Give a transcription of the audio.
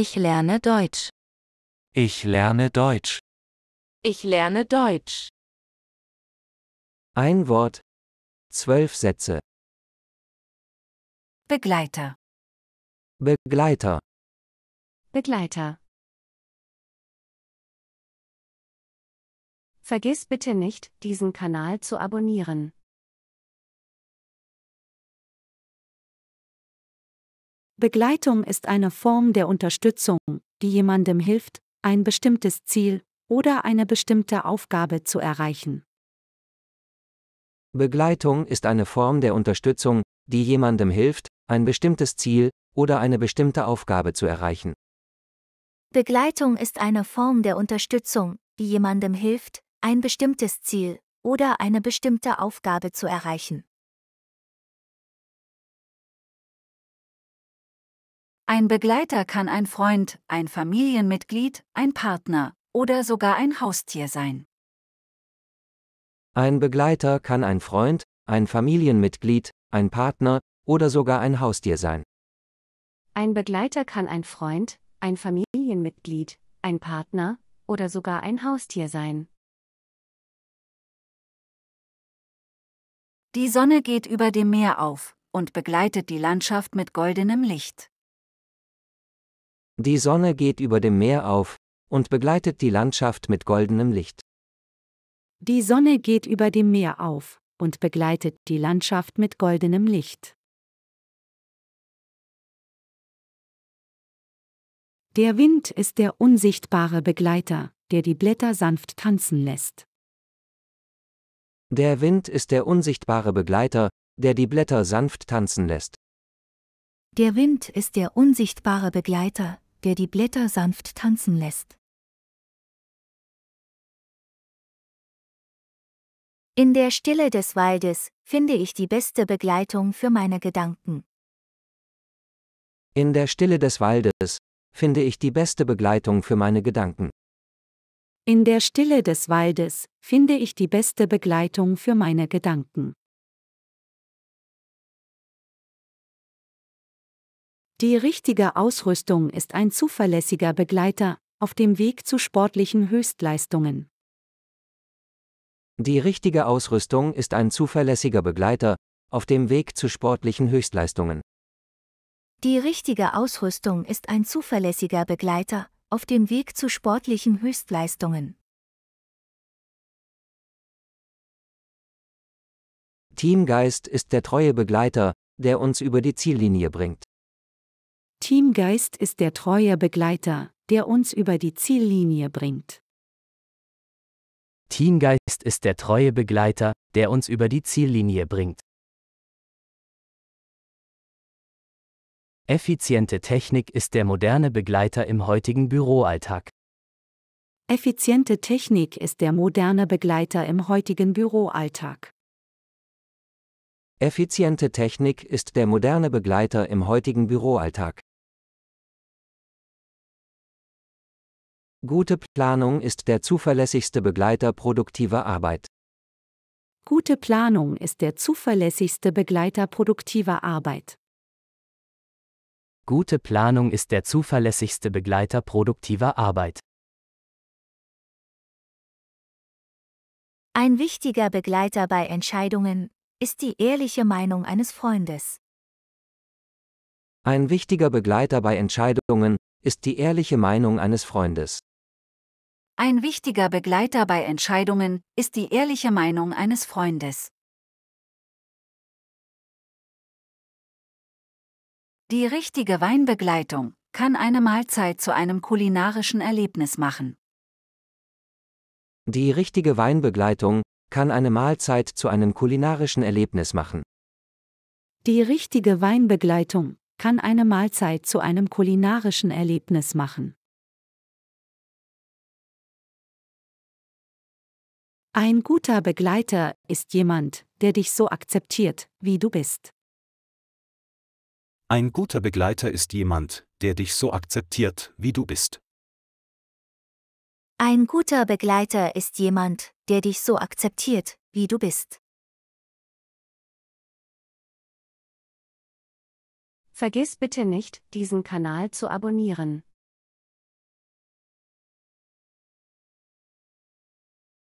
Ich lerne Deutsch. Ich lerne Deutsch. Ich lerne Deutsch. Ein Wort. Zwölf Sätze. Begleiter. Begleiter. Begleiter. Vergiss bitte nicht, diesen Kanal zu abonnieren. Begleitung ist eine Form der Unterstützung, die jemandem hilft, ein bestimmtes Ziel oder eine bestimmte Aufgabe zu erreichen. Begleitung ist eine Form der Unterstützung, die jemandem hilft, ein bestimmtes Ziel oder eine bestimmte Aufgabe zu erreichen. Begleitung ist eine Form der Unterstützung, die jemandem hilft, ein bestimmtes Ziel oder eine bestimmte Aufgabe zu erreichen. Ein Begleiter kann ein Freund, ein Familienmitglied, ein Partner oder sogar ein Haustier sein. Ein Begleiter kann ein Freund, ein Familienmitglied, ein Partner oder sogar ein Haustier sein. Ein Begleiter kann ein Freund, ein Familienmitglied, ein Partner oder sogar ein Haustier sein. Die Sonne geht über dem Meer auf und begleitet die Landschaft mit goldenem Licht. Die Sonne geht über dem Meer auf und begleitet die Landschaft mit goldenem Licht. Die Sonne geht über dem Meer auf und begleitet die Landschaft mit goldenem Licht. Der Wind ist der unsichtbare Begleiter, der die Blätter sanft tanzen lässt. Der Wind ist der unsichtbare Begleiter, der die Blätter sanft tanzen lässt. Der Wind ist der unsichtbare Begleiter, der die Blätter sanft tanzen lässt. In der Stille des Waldes finde ich die beste Begleitung für meine Gedanken. In der Stille des Waldes finde ich die beste Begleitung für meine Gedanken. In der Stille des Waldes finde ich die beste Begleitung für meine Gedanken. Die richtige Ausrüstung ist ein zuverlässiger Begleiter auf dem Weg zu sportlichen Höchstleistungen. Die richtige Ausrüstung ist ein zuverlässiger Begleiter auf dem Weg zu sportlichen Höchstleistungen. Die richtige Ausrüstung ist ein zuverlässiger Begleiter auf dem Weg zu sportlichen Höchstleistungen. Teamgeist ist der treue Begleiter, der uns über die Ziellinie bringt. Teamgeist ist der treue Begleiter, der uns über die Ziellinie bringt. Teamgeist ist der treue Begleiter, der uns über die Ziellinie bringt. Effiziente Technik ist der moderne Begleiter im heutigen Büroalltag. Effiziente Technik ist der moderne Begleiter im heutigen Büroalltag. Effiziente Technik ist der moderne Begleiter im heutigen Büroalltag. Gute Planung ist der zuverlässigste Begleiter produktiver Arbeit. Gute Planung ist der zuverlässigste Begleiter produktiver Arbeit. Gute Planung ist der zuverlässigste Begleiter produktiver Arbeit. Ein wichtiger Begleiter bei Entscheidungen ist die ehrliche Meinung eines Freundes. Ein wichtiger Begleiter bei Entscheidungen ist die ehrliche Meinung eines Freundes. Ein wichtiger Begleiter bei Entscheidungen ist die ehrliche Meinung eines Freundes. Die richtige Weinbegleitung kann eine Mahlzeit zu einem kulinarischen Erlebnis machen. Die richtige Weinbegleitung kann eine Mahlzeit zu einem kulinarischen Erlebnis machen. Die richtige Weinbegleitung kann eine Mahlzeit zu einem kulinarischen Erlebnis machen. Ein guter Begleiter ist jemand, der dich so akzeptiert, wie du bist. Ein guter Begleiter ist jemand, der dich so akzeptiert, wie du bist. Ein guter Begleiter ist jemand, der dich so akzeptiert, wie du bist. Vergiss bitte nicht, diesen Kanal zu abonnieren.